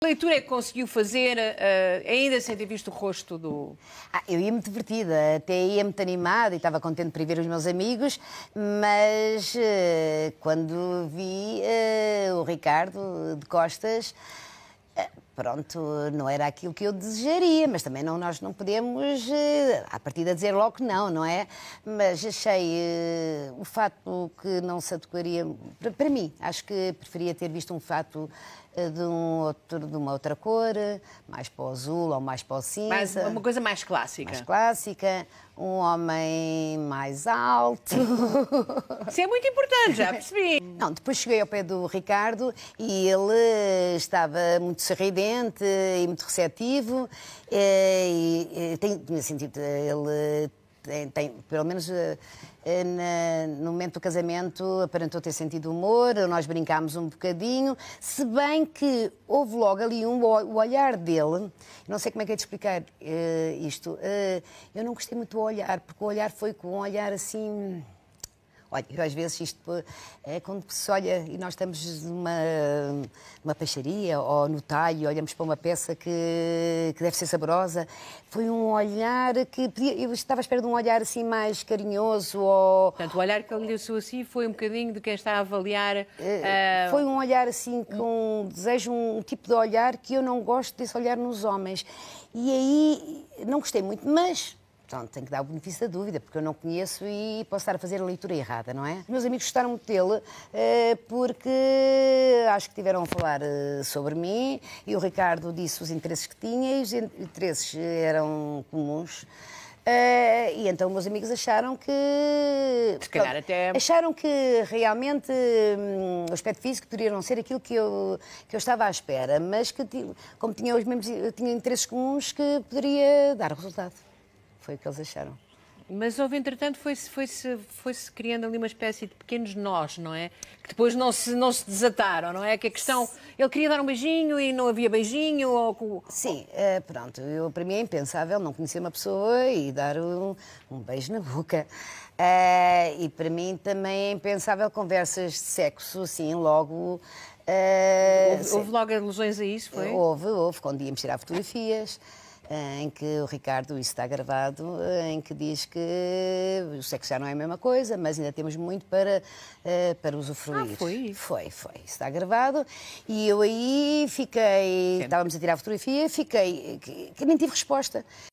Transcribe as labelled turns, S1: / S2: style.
S1: Que leitura é que conseguiu fazer, uh, ainda sem ter visto o rosto do. Ah, eu ia me divertida, até ia muito animada e estava contente por ver os meus amigos, mas uh, quando vi uh, o Ricardo de Costas pronto, não era aquilo que eu desejaria, mas também não, nós não podemos, eh, à partida, dizer logo que não, não é? Mas achei uh, o fato que não se adequaria, para, para mim, acho que preferia ter visto um fato eh, de, um outro, de uma outra cor, mais para o azul ou mais para o cinza. Mais, uma coisa mais clássica. Mais clássica um homem mais alto. Isso é muito importante, já percebi. Não, depois cheguei ao pé do Ricardo e ele estava muito sorridente e muito receptivo. Eh, e, e, eh, tenho, tinha sentido ele tem, tem, pelo menos eh, eh, no momento do casamento aparentou ter sentido humor, nós brincámos um bocadinho, se bem que houve logo ali um, o olhar dele, não sei como é que é de explicar eh, isto, eu não gostei muito do olhar, porque o olhar foi com um olhar assim Olha, eu às vezes isto eh, é quando se olha e nós estamos numa, numa peixaria ou no talho, olhamos para uma peça que, que deve ser saborosa. Foi um olhar que podia, eu estava à espera de um olhar assim mais carinhoso ou. Portanto, o olhar que ele lançou assim foi um bocadinho de quem está a avaliar. Uh... Foi um olhar assim com um desejo, um tipo de olhar que eu não gosto desse olhar nos homens. E aí não gostei muito, mas Portanto, tenho que dar o benefício da dúvida, porque eu não conheço e posso estar a fazer a leitura errada, não é? Os meus amigos gostaram muito dele eh, porque acho que tiveram a falar eh, sobre mim e o Ricardo disse os interesses que tinha e os interesses eh, eram comuns. Uh, e então meus amigos acharam que. Se calhar até. Acharam que realmente hum, o aspecto físico poderia não ser aquilo que eu, que eu estava à espera, mas que, como tinha os mesmos tinha interesses comuns, que poderia dar resultado. Foi o que eles acharam. Mas houve, entretanto, foi-se foi -se, foi -se criando ali uma espécie de pequenos nós, não é? Que depois não se, não se desataram, não é? Que a questão. Ele queria dar um beijinho e não havia beijinho? Ou... Sim, é, pronto. Eu, para mim é impensável não conhecer uma pessoa e dar um, um beijo na boca. Eh, e para mim também é impensável conversas de sexo, assim, logo. Eh, houve, houve, logo alusões a isso, foi? Houve, houve, quando íamos tirar fotografias. Eh, em que o Ricardo, isso está gravado, eh, em que diz que eh, o sexo já não é a mesma coisa, mas ainda temos muito para, para usufruir. Ah, foi? Foi, foi. Isso está gravado. E eu aí fiquei, Sim. estávamos a tirar a fotografia, fiquei, que, que nem tive resposta.